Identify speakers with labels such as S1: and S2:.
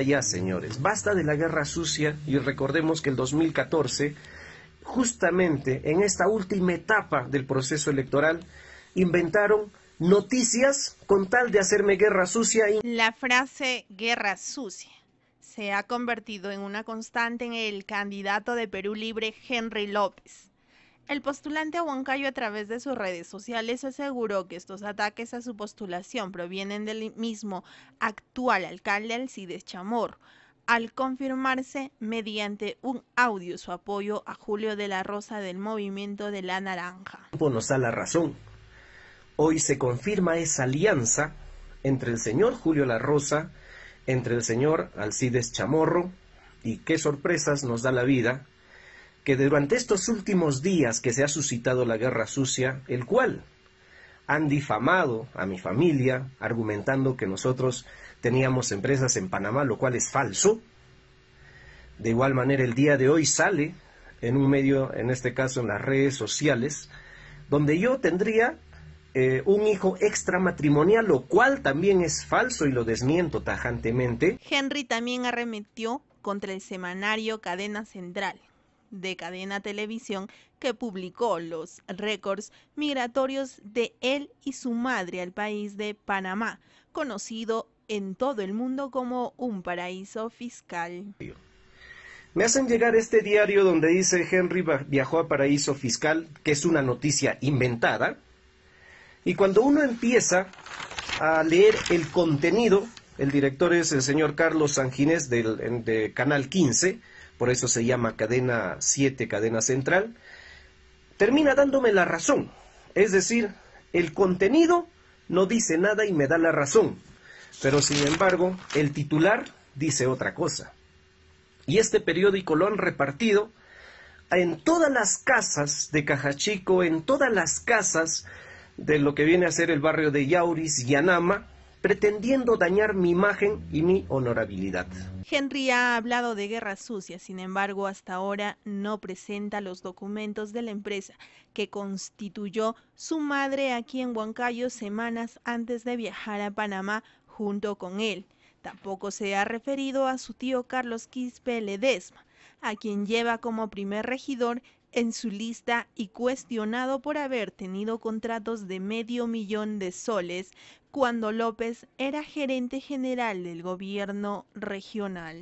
S1: ya, señores. Basta de la guerra sucia y recordemos que el 2014, justamente en esta última etapa del proceso electoral, inventaron noticias con tal de hacerme guerra sucia. Y...
S2: La frase guerra sucia se ha convertido en una constante en el candidato de Perú Libre, Henry López el postulante Huancayo a través de sus redes sociales aseguró que estos ataques a su postulación provienen del mismo actual alcalde Alcides Chamorro al confirmarse mediante un audio su apoyo a Julio de la Rosa del movimiento de la naranja.
S1: Nos da la razón. Hoy se confirma esa alianza entre el señor Julio de La Rosa, entre el señor Alcides Chamorro, y qué sorpresas nos da la vida que durante estos últimos días que se ha suscitado la guerra sucia, el cual han difamado a mi familia argumentando que nosotros teníamos empresas en Panamá, lo cual es falso. De igual manera, el día de hoy sale en un medio, en este caso en las redes sociales, donde yo tendría eh, un hijo extramatrimonial, lo cual también es falso y lo desmiento tajantemente.
S2: Henry también arremetió contra el semanario Cadena Central, de Cadena Televisión que publicó los récords migratorios de él y su madre al país de Panamá, conocido en todo el mundo como un paraíso fiscal.
S1: Me hacen llegar este diario donde dice Henry viajó a paraíso fiscal, que es una noticia inventada. Y cuando uno empieza a leer el contenido, el director es el señor Carlos Sanginés del, de Canal 15, por eso se llama cadena 7, cadena central, termina dándome la razón. Es decir, el contenido no dice nada y me da la razón, pero sin embargo el titular dice otra cosa. Y este periódico lo han repartido en todas las casas de Cajachico, en todas las casas de lo que viene a ser el barrio de Yauris, Yanama, pretendiendo dañar mi imagen y mi honorabilidad.
S2: Henry ha hablado de guerra sucia, sin embargo, hasta ahora no presenta los documentos de la empresa que constituyó su madre aquí en Huancayo semanas antes de viajar a Panamá junto con él. Tampoco se ha referido a su tío Carlos Quispe Ledesma, a quien lleva como primer regidor en su lista y cuestionado por haber tenido contratos de medio millón de soles cuando López era gerente general del gobierno regional.